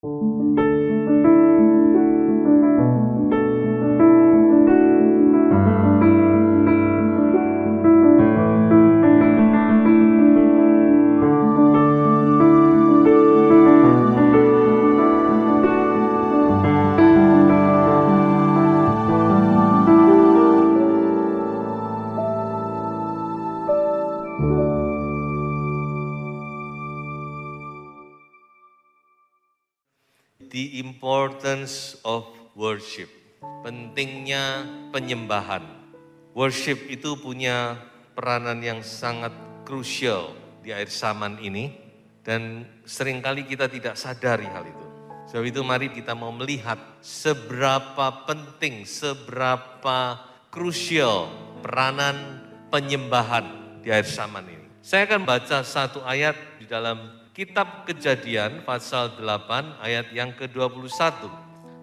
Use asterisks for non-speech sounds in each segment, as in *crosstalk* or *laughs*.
Thank you. penyembahan. Worship itu punya peranan yang sangat krusial di air zaman ini dan seringkali kita tidak sadari hal itu. Sebab itu mari kita mau melihat seberapa penting, seberapa krusial peranan penyembahan di air zaman ini. Saya akan baca satu ayat di dalam kitab kejadian pasal 8 ayat yang ke-21.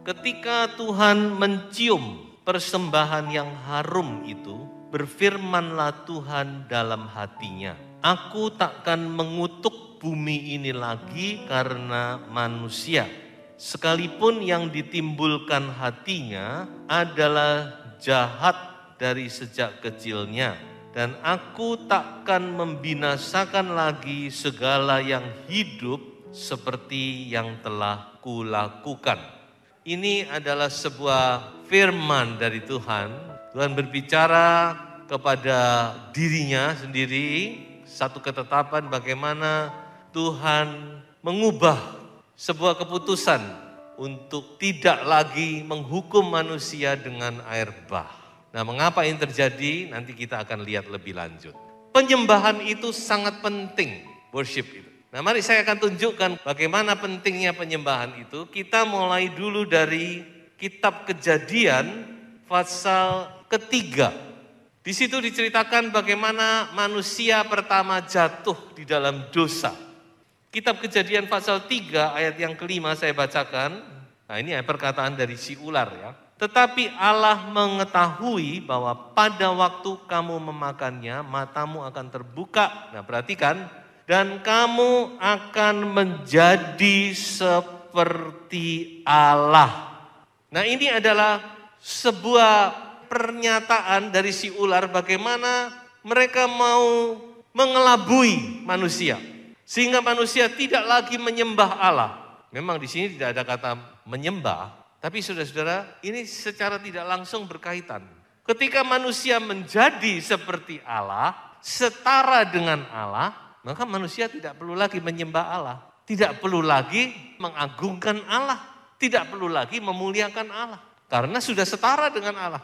Ketika Tuhan mencium persembahan yang harum itu, berfirmanlah Tuhan dalam hatinya, "Aku takkan mengutuk bumi ini lagi karena manusia, sekalipun yang ditimbulkan hatinya adalah jahat dari sejak kecilnya." Dan aku takkan membinasakan lagi segala yang hidup seperti yang telah kulakukan. Ini adalah sebuah firman dari Tuhan. Tuhan berbicara kepada dirinya sendiri satu ketetapan bagaimana Tuhan mengubah sebuah keputusan untuk tidak lagi menghukum manusia dengan air bah. Nah, mengapa ini terjadi? Nanti kita akan lihat lebih lanjut. Penyembahan itu sangat penting, worship itu. Nah, mari saya akan tunjukkan bagaimana pentingnya penyembahan itu. Kita mulai dulu dari kitab Kejadian pasal ketiga. Di situ diceritakan bagaimana manusia pertama jatuh di dalam dosa. Kitab Kejadian pasal 3 ayat yang kelima saya bacakan. Nah ini ya, perkataan dari si ular ya. Tetapi Allah mengetahui bahwa pada waktu kamu memakannya, matamu akan terbuka. Nah, perhatikan, dan kamu akan menjadi seperti Allah. Nah ini adalah sebuah pernyataan dari si ular bagaimana mereka mau mengelabui manusia. Sehingga manusia tidak lagi menyembah Allah. Memang di sini tidak ada kata menyembah, tapi saudara-saudara ini secara tidak langsung berkaitan. Ketika manusia menjadi seperti Allah, setara dengan Allah, maka manusia tidak perlu lagi menyembah Allah. Tidak perlu lagi mengagungkan Allah tidak perlu lagi memuliakan Allah karena sudah setara dengan Allah.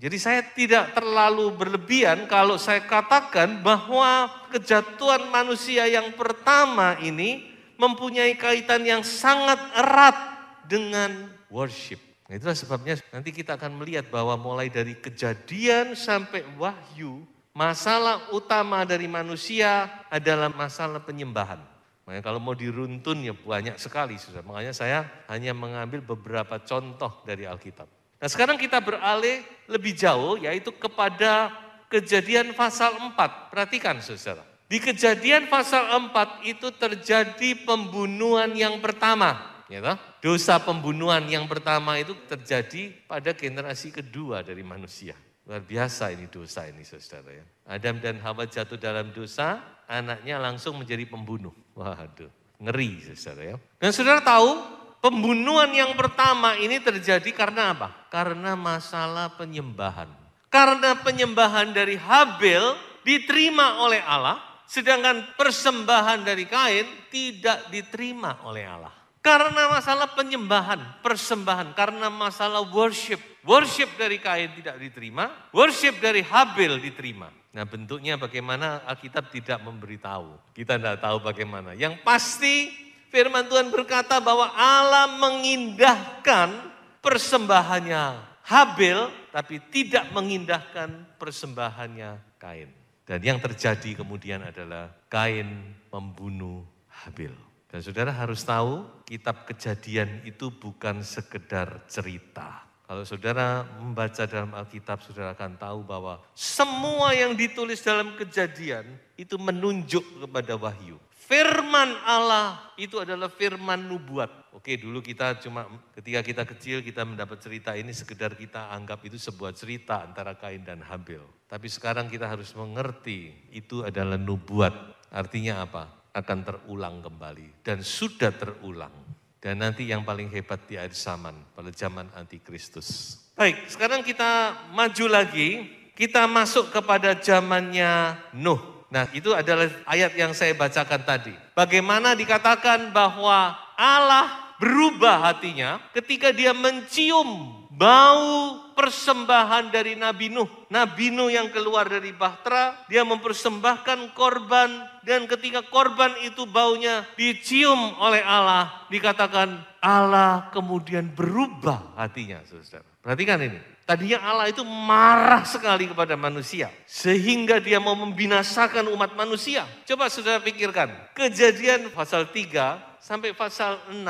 Jadi saya tidak terlalu berlebihan kalau saya katakan bahwa kejatuhan manusia yang pertama ini mempunyai kaitan yang sangat erat dengan worship. Nah, itulah sebabnya nanti kita akan melihat bahwa mulai dari kejadian sampai wahyu, masalah utama dari manusia adalah masalah penyembahan. Makanya kalau mau diruntun ya banyak sekali sudah. Makanya saya hanya mengambil beberapa contoh dari Alkitab. Nah sekarang kita beralih lebih jauh yaitu kepada kejadian pasal 4. Perhatikan saudara. Di kejadian pasal 4 itu terjadi pembunuhan yang pertama. Ya toh? Dosa pembunuhan yang pertama itu terjadi pada generasi kedua dari manusia. Luar biasa ini dosa ini saudara ya. Adam dan Hawa jatuh dalam dosa, anaknya langsung menjadi pembunuh. Waduh, ngeri saudara ya. Dan saudara tahu pembunuhan yang pertama ini terjadi karena apa? Karena masalah penyembahan. Karena penyembahan dari Habel diterima oleh Allah, sedangkan persembahan dari Kain tidak diterima oleh Allah. Karena masalah penyembahan, persembahan, karena masalah worship. Worship dari Kain tidak diterima, worship dari Habil diterima. Nah bentuknya bagaimana Alkitab tidak memberitahu. Kita tidak tahu bagaimana. Yang pasti firman Tuhan berkata bahwa Allah mengindahkan persembahannya Habil, tapi tidak mengindahkan persembahannya Kain. Dan yang terjadi kemudian adalah Kain membunuh Habil. Dan saudara harus tahu kitab kejadian itu bukan sekedar cerita. Kalau saudara membaca dalam Alkitab, saudara akan tahu bahwa semua yang ditulis dalam kejadian itu menunjuk kepada wahyu. Firman Allah itu adalah firman nubuat. Oke, dulu kita cuma ketika kita kecil kita mendapat cerita ini sekedar kita anggap itu sebuah cerita antara Kain dan Habil. Tapi sekarang kita harus mengerti itu adalah nubuat. Artinya apa? akan terulang kembali dan sudah terulang. Dan nanti yang paling hebat di akhir zaman, pada zaman antikristus. Baik, sekarang kita maju lagi, kita masuk kepada zamannya Nuh. Nah, itu adalah ayat yang saya bacakan tadi. Bagaimana dikatakan bahwa Allah berubah hatinya ketika dia mencium bau persembahan dari Nabi Nuh. Nabi Nuh yang keluar dari Bahtera, dia mempersembahkan korban dan ketika korban itu baunya dicium oleh Allah, dikatakan Allah kemudian berubah hatinya, Saudara. Perhatikan ini. Tadinya Allah itu marah sekali kepada manusia. Sehingga dia mau membinasakan umat manusia. Coba saudara pikirkan. Kejadian pasal 3 sampai pasal 6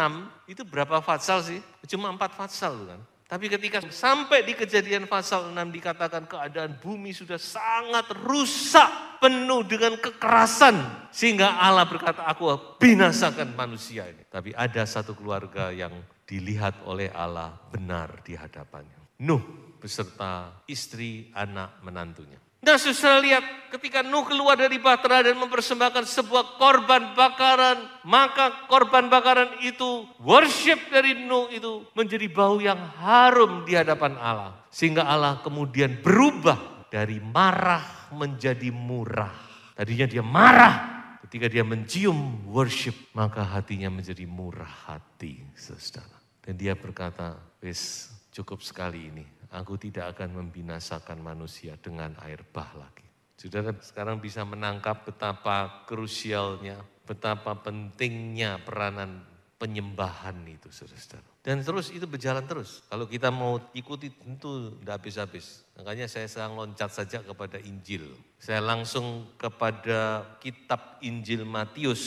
itu berapa pasal sih? Cuma empat pasal kan. Tapi ketika sampai di kejadian pasal 6 dikatakan keadaan bumi sudah sangat rusak, penuh dengan kekerasan. Sehingga Allah berkata, aku binasakan manusia ini. Tapi ada satu keluarga yang dilihat oleh Allah benar di hadapannya. Nuh beserta istri, anak, menantunya. Dan saudara lihat ketika Nuh keluar dari bahtera dan mempersembahkan sebuah korban bakaran, maka korban bakaran itu worship dari Nuh itu menjadi bau yang harum di hadapan Allah. Sehingga Allah kemudian berubah dari marah menjadi murah. Tadinya dia marah, ketika dia mencium worship, maka hatinya menjadi murah hati, saudara. Dan dia berkata, wis cukup sekali ini Aku tidak akan membinasakan manusia dengan air bah lagi. Saudara kan? sekarang bisa menangkap betapa krusialnya, betapa pentingnya peranan penyembahan itu saudara-saudara. Dan terus itu berjalan terus. Kalau kita mau ikuti tentu tidak habis-habis. Makanya saya sedang loncat saja kepada Injil. Saya langsung kepada kitab Injil Matius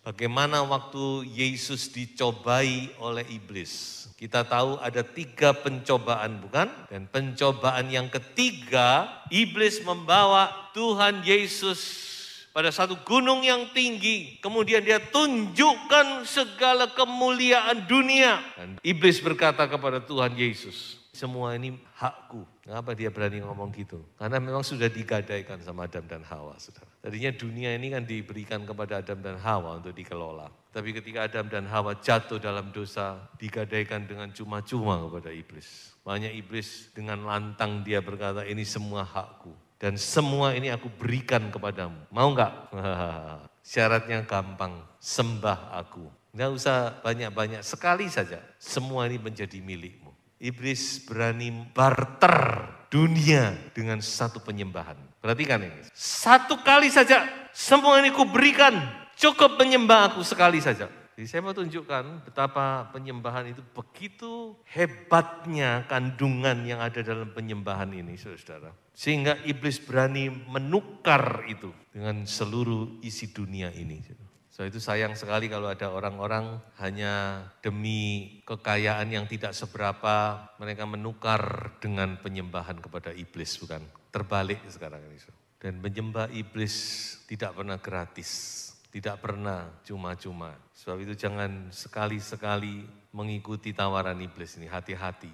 Bagaimana waktu Yesus dicobai oleh iblis? Kita tahu ada tiga pencobaan, bukan? Dan pencobaan yang ketiga, iblis membawa Tuhan Yesus pada satu gunung yang tinggi. Kemudian dia tunjukkan segala kemuliaan dunia. Dan iblis berkata kepada Tuhan Yesus, semua ini hakku Kenapa dia berani ngomong gitu? Karena memang sudah digadaikan sama Adam dan Hawa, saudara. Tadinya dunia ini kan diberikan kepada Adam dan Hawa untuk dikelola. Tapi ketika Adam dan Hawa jatuh dalam dosa, digadaikan dengan cuma-cuma kepada iblis. makanya iblis dengan lantang dia berkata, ini semua hakku. Dan semua ini aku berikan kepadamu. Mau nggak? *laughs* Syaratnya gampang, sembah aku. Nggak usah banyak-banyak, sekali saja. Semua ini menjadi milik. Iblis berani barter dunia dengan satu penyembahan. Perhatikan ini. Satu kali saja semua ini kuberikan. Cukup menyembah aku sekali saja. Jadi saya mau tunjukkan betapa penyembahan itu begitu hebatnya kandungan yang ada dalam penyembahan ini saudara. Sehingga iblis berani menukar itu dengan seluruh isi dunia ini. Saudara. So itu sayang sekali kalau ada orang-orang hanya demi kekayaan yang tidak seberapa mereka menukar dengan penyembahan kepada iblis bukan terbalik sekarang ini. Dan menyembah iblis tidak pernah gratis, tidak pernah cuma-cuma. Sebab itu jangan sekali-sekali mengikuti tawaran iblis ini, hati-hati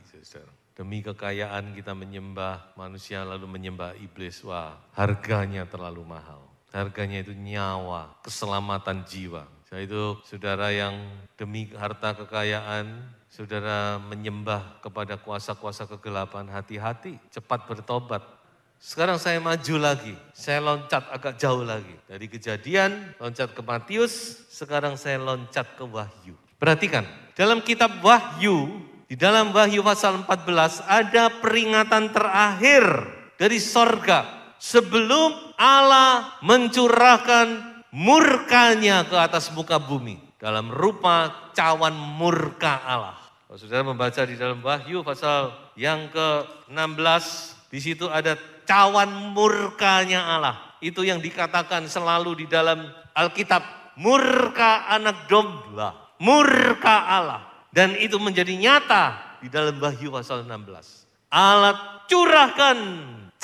demi kekayaan kita menyembah manusia lalu menyembah iblis. Wah, harganya terlalu mahal. Harganya itu nyawa, keselamatan jiwa. Saya itu saudara yang demi harta kekayaan, saudara menyembah kepada kuasa-kuasa kegelapan, hati-hati, cepat bertobat, sekarang saya maju lagi, saya loncat agak jauh lagi. Dari kejadian, loncat ke Matius, sekarang saya loncat ke Wahyu. Perhatikan, dalam kitab Wahyu, di dalam Wahyu pasal 14 ada peringatan terakhir dari sorga sebelum Allah mencurahkan murkanya ke atas muka bumi dalam rupa cawan murka Allah. Kalau saudara membaca di dalam Wahyu pasal yang ke-16, di situ ada cawan murkanya Allah. Itu yang dikatakan selalu di dalam Alkitab, murka anak domba, murka Allah. Dan itu menjadi nyata di dalam Wahyu pasal 16. Allah curahkan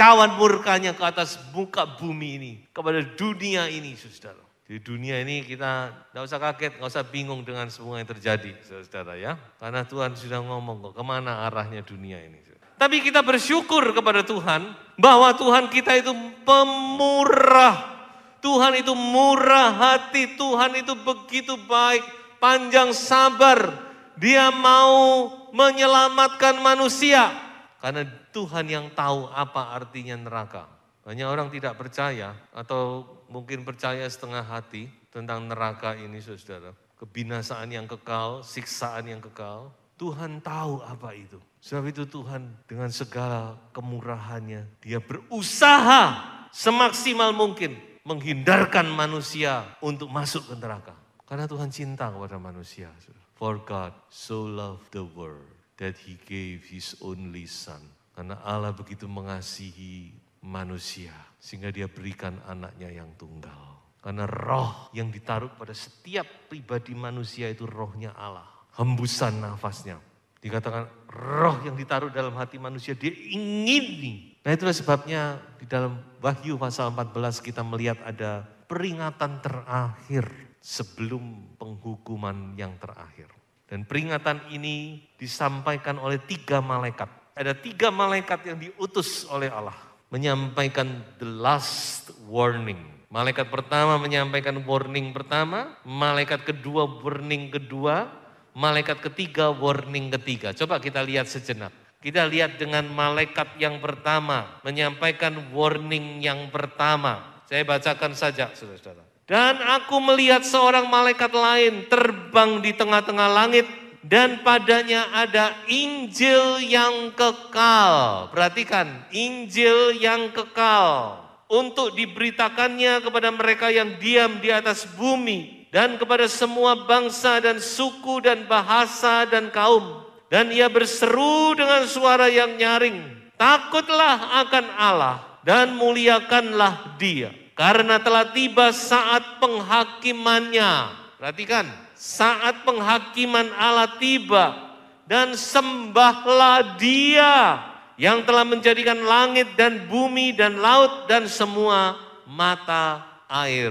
cawan murkanya ke atas muka bumi ini. Kepada dunia ini, saudara. Di dunia ini kita gak usah kaget, gak usah bingung dengan semua yang terjadi, saudara ya. Karena Tuhan sudah ngomong kok kemana arahnya dunia ini. Saudara. Tapi kita bersyukur kepada Tuhan bahwa Tuhan kita itu pemurah. Tuhan itu murah hati, Tuhan itu begitu baik, panjang sabar. Dia mau menyelamatkan manusia. Karena Tuhan yang tahu apa artinya neraka. Banyak orang tidak percaya atau mungkin percaya setengah hati tentang neraka ini saudara. Kebinasaan yang kekal, siksaan yang kekal. Tuhan tahu apa itu. Sebab itu Tuhan dengan segala kemurahannya, dia berusaha semaksimal mungkin menghindarkan manusia untuk masuk ke neraka. Karena Tuhan cinta kepada manusia. For God so loved the world that he gave his only son karena Allah begitu mengasihi manusia sehingga dia berikan anaknya yang tunggal. Karena roh yang ditaruh pada setiap pribadi manusia itu rohnya Allah. Hembusan nafasnya. Dikatakan roh yang ditaruh dalam hati manusia dia ingin Nah itulah sebabnya di dalam Wahyu pasal 14 kita melihat ada peringatan terakhir sebelum penghukuman yang terakhir. Dan peringatan ini disampaikan oleh tiga malaikat ada tiga malaikat yang diutus oleh Allah menyampaikan the last warning. Malaikat pertama menyampaikan warning pertama, malaikat kedua warning kedua, malaikat ketiga warning ketiga. Coba kita lihat sejenak. Kita lihat dengan malaikat yang pertama menyampaikan warning yang pertama. Saya bacakan saja, saudara-saudara. Dan aku melihat seorang malaikat lain terbang di tengah-tengah langit dan padanya ada Injil yang kekal. Perhatikan, Injil yang kekal untuk diberitakannya kepada mereka yang diam di atas bumi dan kepada semua bangsa dan suku dan bahasa dan kaum. Dan ia berseru dengan suara yang nyaring, takutlah akan Allah dan muliakanlah dia. Karena telah tiba saat penghakimannya. Perhatikan, saat penghakiman Allah tiba dan sembahlah dia yang telah menjadikan langit dan bumi dan laut dan semua mata air.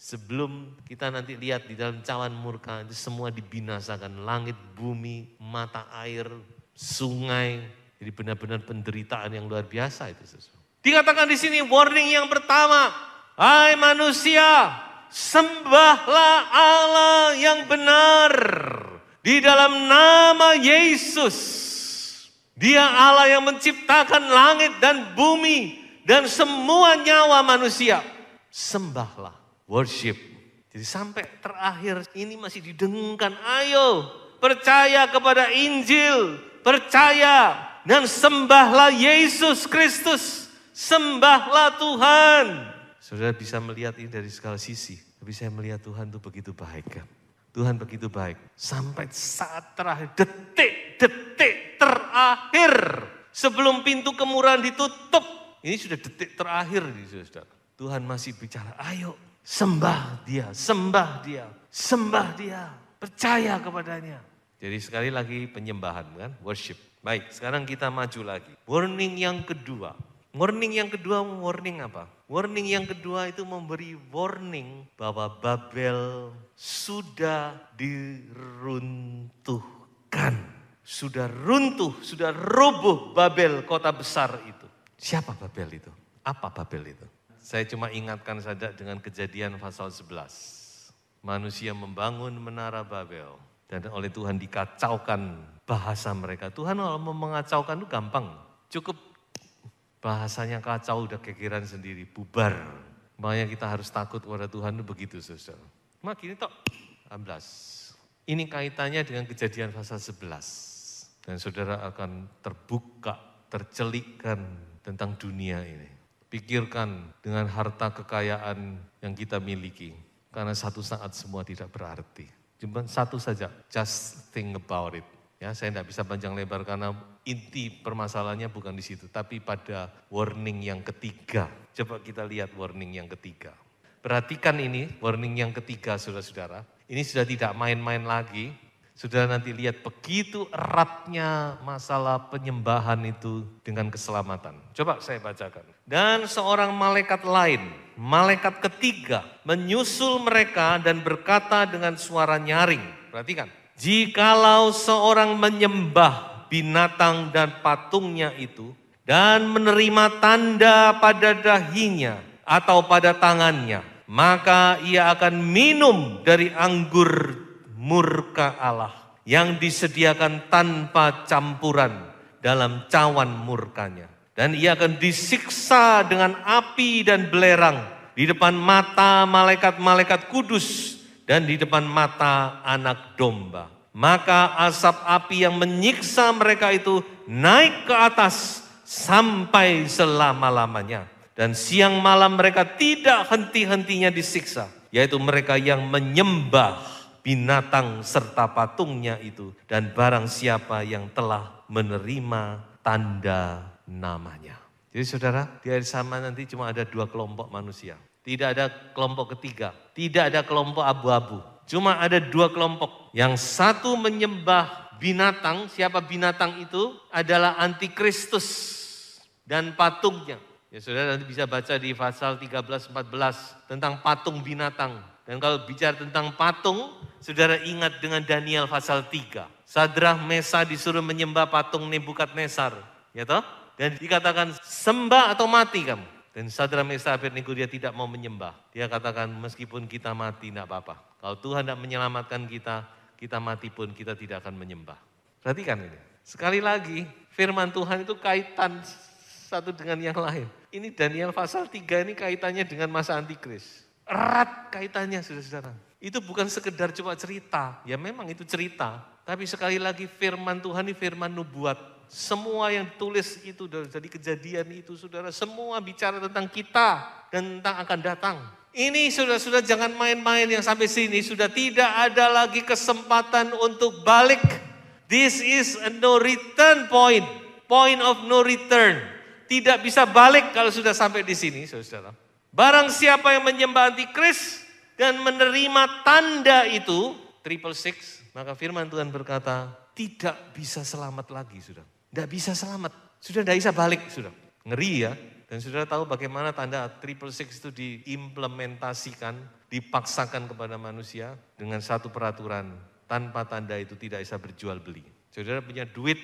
Sebelum kita nanti lihat di dalam cawan murka itu semua dibinasakan. Langit, bumi, mata air, sungai. Jadi benar-benar penderitaan yang luar biasa itu. Dikatakan di sini warning yang pertama. Hai manusia, Sembahlah Allah yang benar di dalam nama Yesus. Dia Allah yang menciptakan langit dan bumi dan semua nyawa manusia. Sembahlah, worship. Jadi sampai terakhir ini masih didengungkan. Ayo percaya kepada Injil, percaya dan sembahlah Yesus Kristus. Sembahlah Tuhan. Saudara bisa melihat ini dari segala sisi. Tapi saya melihat Tuhan itu begitu baik. Tuhan begitu baik. Sampai saat terakhir, detik-detik terakhir. Sebelum pintu kemurahan ditutup. Ini sudah detik terakhir. Saudara. Tuhan masih bicara, ayo sembah dia, sembah dia, sembah dia. Percaya kepadanya. Jadi sekali lagi penyembahan kan, worship. Baik, sekarang kita maju lagi. Warning yang kedua. Warning yang kedua, warning apa? Warning yang kedua itu memberi warning bahwa Babel sudah diruntuhkan. Sudah runtuh, sudah roboh Babel kota besar itu. Siapa Babel itu? Apa Babel itu? Saya cuma ingatkan saja dengan kejadian pasal 11. Manusia membangun menara Babel dan oleh Tuhan dikacaukan bahasa mereka. Tuhan kalau mau mengacaukan itu gampang. Cukup bahasanya kacau udah kekiran sendiri, bubar. Makanya kita harus takut kepada Tuhan itu begitu saudara. Makin itu 16. Ini kaitannya dengan kejadian pasal 11. Dan saudara akan terbuka, tercelikkan tentang dunia ini. Pikirkan dengan harta kekayaan yang kita miliki. Karena satu saat semua tidak berarti. Cuma satu saja, just think about it. Ya, saya tidak bisa panjang lebar karena inti permasalahannya bukan di situ, tapi pada warning yang ketiga. Coba kita lihat warning yang ketiga. Perhatikan ini, warning yang ketiga saudara-saudara. Ini sudah tidak main-main lagi. Sudah nanti lihat begitu eratnya masalah penyembahan itu dengan keselamatan. Coba saya bacakan. Dan seorang malaikat lain, malaikat ketiga menyusul mereka dan berkata dengan suara nyaring. Perhatikan, Jikalau seorang menyembah binatang dan patungnya itu dan menerima tanda pada dahinya atau pada tangannya, maka ia akan minum dari anggur murka Allah yang disediakan tanpa campuran dalam cawan murkanya. Dan ia akan disiksa dengan api dan belerang di depan mata malaikat-malaikat kudus dan di depan mata anak domba. Maka asap api yang menyiksa mereka itu naik ke atas sampai selama-lamanya. Dan siang malam mereka tidak henti-hentinya disiksa. Yaitu mereka yang menyembah binatang serta patungnya itu. Dan barang siapa yang telah menerima tanda namanya. Jadi saudara, di air sama nanti cuma ada dua kelompok manusia. Tidak ada kelompok ketiga, tidak ada kelompok abu-abu. Cuma ada dua kelompok. Yang satu menyembah binatang, siapa binatang itu adalah antikristus dan patungnya. Ya sudah nanti bisa baca di pasal 13-14 tentang patung binatang. Dan kalau bicara tentang patung, saudara ingat dengan Daniel pasal 3. Sadrah Mesa disuruh menyembah patung Nebukadnezar. Ya toh? Dan dikatakan sembah atau mati kamu. Dan Sadra Mesabir Niku dia tidak mau menyembah. Dia katakan meskipun kita mati tidak apa-apa. Kalau Tuhan tidak menyelamatkan kita, kita mati pun kita tidak akan menyembah. Perhatikan ini. Sekali lagi firman Tuhan itu kaitan satu dengan yang lain. Ini Daniel pasal 3 ini kaitannya dengan masa antikris. Erat kaitannya saudara-saudara. Itu bukan sekedar cuma cerita. Ya memang itu cerita. Tapi sekali lagi firman Tuhan ini firman nubuat semua yang tulis itu dari kejadian itu saudara semua bicara tentang kita dan tentang akan datang. Ini sudah-sudah jangan main-main yang sampai sini sudah tidak ada lagi kesempatan untuk balik. This is a no return point, point of no return. Tidak bisa balik kalau sudah sampai di sini, saudara. Barang siapa yang menyembah antikris dan menerima tanda itu, triple six, maka firman Tuhan berkata, tidak bisa selamat lagi, saudara. Tidak bisa selamat. Sudah tidak bisa balik, sudah. Ngeri ya. Dan sudah tahu bagaimana tanda triple six itu diimplementasikan, dipaksakan kepada manusia dengan satu peraturan. Tanpa tanda itu tidak bisa berjual beli. Saudara punya duit,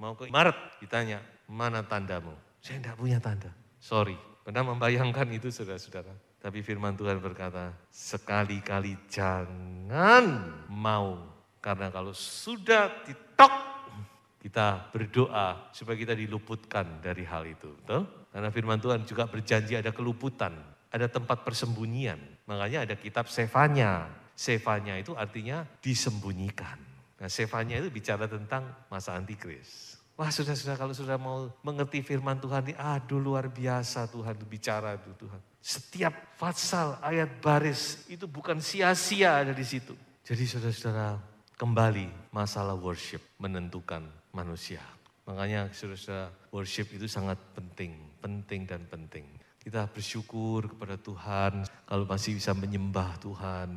mau ke Maret, ditanya, mana tandamu? Saya tidak punya tanda. Sorry, pernah membayangkan itu saudara-saudara. Tapi firman Tuhan berkata, sekali-kali jangan mau. Karena kalau sudah ditok kita berdoa supaya kita diluputkan dari hal itu. Betul? Karena firman Tuhan juga berjanji ada keluputan, ada tempat persembunyian. Makanya ada kitab Sefanya. Sefanya itu artinya disembunyikan. Nah Sefanya itu bicara tentang masa antikris. Wah sudah-sudah kalau sudah mau mengerti firman Tuhan, ini, aduh luar biasa Tuhan bicara itu Tuhan. Setiap fatsal ayat baris itu bukan sia-sia ada di situ. Jadi saudara-saudara kembali masalah worship menentukan manusia. Makanya saudara worship itu sangat penting, penting dan penting. Kita bersyukur kepada Tuhan kalau masih bisa menyembah Tuhan.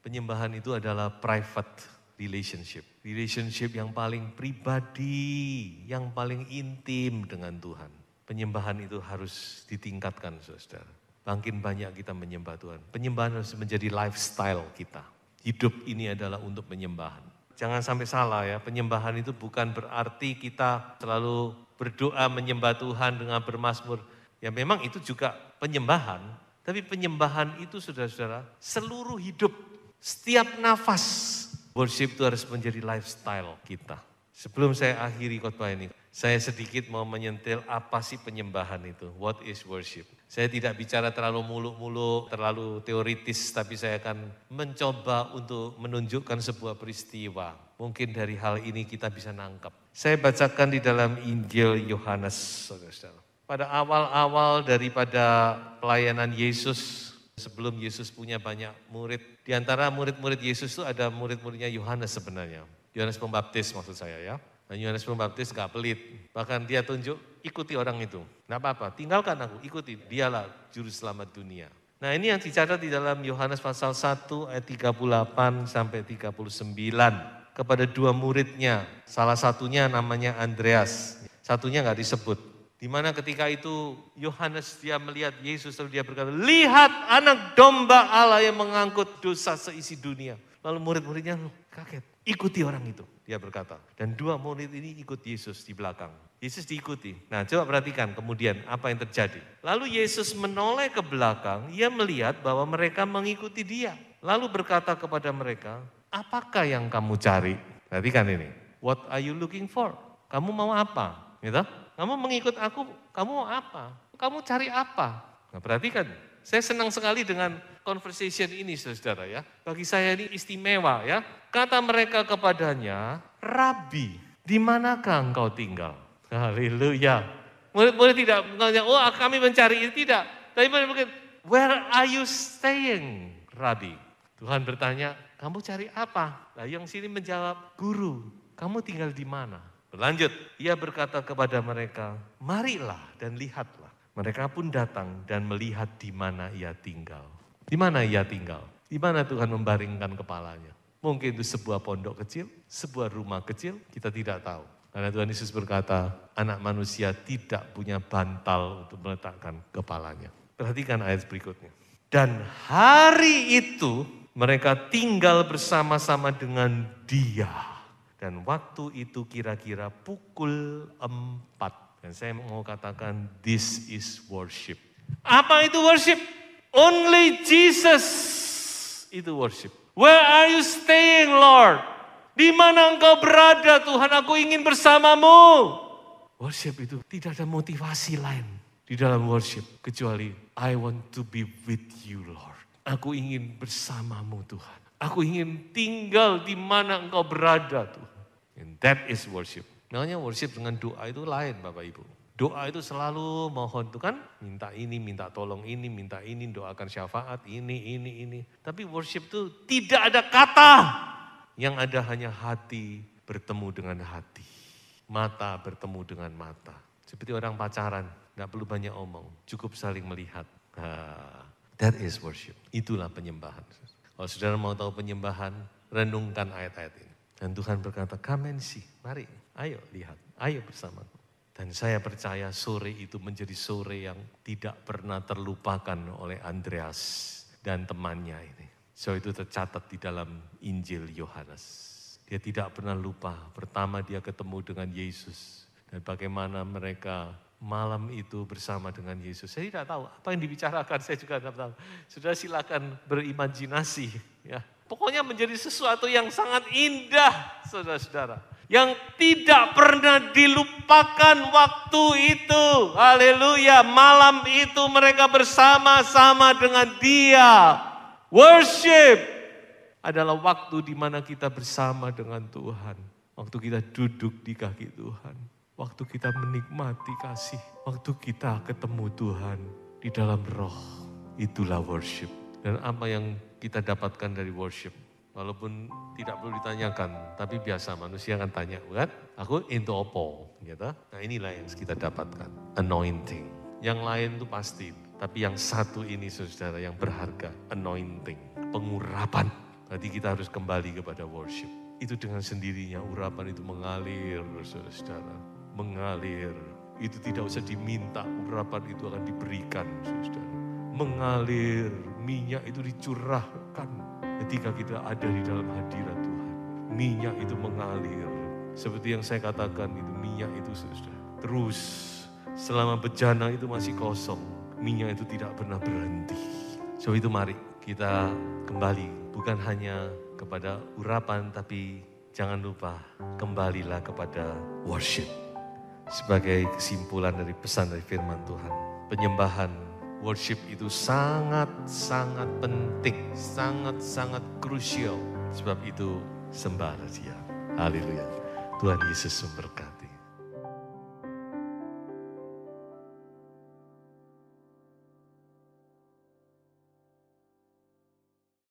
Penyembahan itu adalah private relationship. Relationship yang paling pribadi, yang paling intim dengan Tuhan. Penyembahan itu harus ditingkatkan saudara. Makin banyak kita menyembah Tuhan. Penyembahan harus menjadi lifestyle kita. Hidup ini adalah untuk penyembahan jangan sampai salah ya, penyembahan itu bukan berarti kita selalu berdoa menyembah Tuhan dengan bermasmur. Ya memang itu juga penyembahan, tapi penyembahan itu saudara-saudara seluruh hidup, setiap nafas worship itu harus menjadi lifestyle kita. Sebelum saya akhiri khotbah ini, saya sedikit mau menyentil apa sih penyembahan itu, what is worship. Saya tidak bicara terlalu muluk-muluk, terlalu teoritis, tapi saya akan mencoba untuk menunjukkan sebuah peristiwa. Mungkin dari hal ini kita bisa nangkap. Saya bacakan di dalam Injil Yohanes, pada awal-awal daripada pelayanan Yesus sebelum Yesus punya banyak murid. Di antara murid-murid Yesus itu ada murid-muridnya Yohanes sebenarnya. Yohanes Pembaptis maksud saya ya. Yohanes Pembaptis gak pelit. Bahkan dia tunjuk, ikuti orang itu. Gak apa-apa, tinggalkan aku, ikuti. Dialah juru selamat dunia. Nah ini yang dicatat di dalam Yohanes pasal 1 ayat 38 sampai 39 kepada dua muridnya. Salah satunya namanya Andreas, satunya nggak disebut. Di mana ketika itu Yohanes dia melihat Yesus lalu dia berkata, lihat anak domba Allah yang mengangkut dosa seisi dunia. Lalu murid-muridnya kaget, Ikuti orang itu, dia berkata. Dan dua murid ini ikut Yesus di belakang. Yesus diikuti. Nah coba perhatikan kemudian apa yang terjadi. Lalu Yesus menoleh ke belakang, ia melihat bahwa mereka mengikuti dia. Lalu berkata kepada mereka, apakah yang kamu cari? Perhatikan ini, what are you looking for? Kamu mau apa? Gitu? Kamu mengikut aku, kamu mau apa? Kamu cari apa? Nah perhatikan, saya senang sekali dengan conversation ini saudara ya. Bagi saya ini istimewa ya. Kata mereka kepadanya, Rabi, di manakah engkau tinggal? Haleluya. murid boleh tidak bertanya. oh kami mencari ini, tidak. Tapi mereka where are you staying, Rabi? Tuhan bertanya, kamu cari apa? Nah, yang sini menjawab, guru, kamu tinggal di mana? Berlanjut, ia berkata kepada mereka, marilah dan lihatlah. Mereka pun datang dan melihat di mana ia tinggal. Di mana ia tinggal? Di mana Tuhan membaringkan kepalanya? Mungkin itu sebuah pondok kecil, sebuah rumah kecil, kita tidak tahu. Karena Tuhan Yesus berkata, anak manusia tidak punya bantal untuk meletakkan kepalanya. Perhatikan ayat berikutnya. Dan hari itu mereka tinggal bersama-sama dengan dia. Dan waktu itu kira-kira pukul empat. Dan saya mau katakan this is worship. Apa itu worship? Only Jesus itu worship. Where are you staying, Lord? Di mana engkau berada, Tuhan? Aku ingin bersamamu. Worship itu tidak ada motivasi lain di dalam worship kecuali I want to be with you, Lord. Aku ingin bersamamu, Tuhan. Aku ingin tinggal di mana engkau berada, Tuhan. And that is worship. Namanya worship dengan doa itu lain, Bapak Ibu. Doa itu selalu mohon tuh kan, minta ini, minta tolong ini, minta ini, doakan syafaat ini, ini, ini. Tapi worship itu tidak ada kata, yang ada hanya hati bertemu dengan hati, mata bertemu dengan mata. Seperti orang pacaran, nggak perlu banyak omong, cukup saling melihat. Ha, that is worship. Itulah penyembahan. Kalau saudara mau tahu penyembahan, renungkan ayat-ayat ini. Dan Tuhan berkata, come and mari, ayo lihat, ayo bersama. Dan saya percaya sore itu menjadi sore yang tidak pernah terlupakan oleh Andreas dan temannya ini. So itu tercatat di dalam Injil Yohanes. Dia tidak pernah lupa pertama dia ketemu dengan Yesus dan bagaimana mereka malam itu bersama dengan Yesus. Saya tidak tahu apa yang dibicarakan, saya juga tidak tahu. Sudah silakan berimajinasi ya. Pokoknya menjadi sesuatu yang sangat indah, saudara-saudara yang tidak pernah dilupakan waktu itu. Haleluya, malam itu mereka bersama-sama dengan Dia. Worship adalah waktu di mana kita bersama dengan Tuhan, waktu kita duduk di kaki Tuhan, waktu kita menikmati kasih, waktu kita ketemu Tuhan di dalam roh. Itulah worship, dan apa yang kita dapatkan dari worship Walaupun tidak perlu ditanyakan, tapi biasa manusia akan tanya, bukan? Aku into opo, gitu. Nah inilah yang kita dapatkan, anointing. Yang lain itu pasti, tapi yang satu ini saudara yang berharga, anointing, pengurapan. Berarti kita harus kembali kepada worship. Itu dengan sendirinya urapan itu mengalir, saudara. Mengalir. Itu tidak usah diminta, urapan itu akan diberikan, saudara. Mengalir, minyak itu dicurahkan ketika kita ada di dalam hadirat Tuhan. Minyak itu mengalir. Seperti yang saya katakan itu minyak itu sudah terus selama bejana itu masih kosong. Minyak itu tidak pernah berhenti. So itu mari kita kembali bukan hanya kepada urapan tapi jangan lupa kembalilah kepada worship. Sebagai kesimpulan dari pesan dari firman Tuhan. Penyembahan worship itu sangat-sangat penting, sangat-sangat krusial. Sebab itu sembahlah dia. Haleluya. Tuhan Yesus memberkati.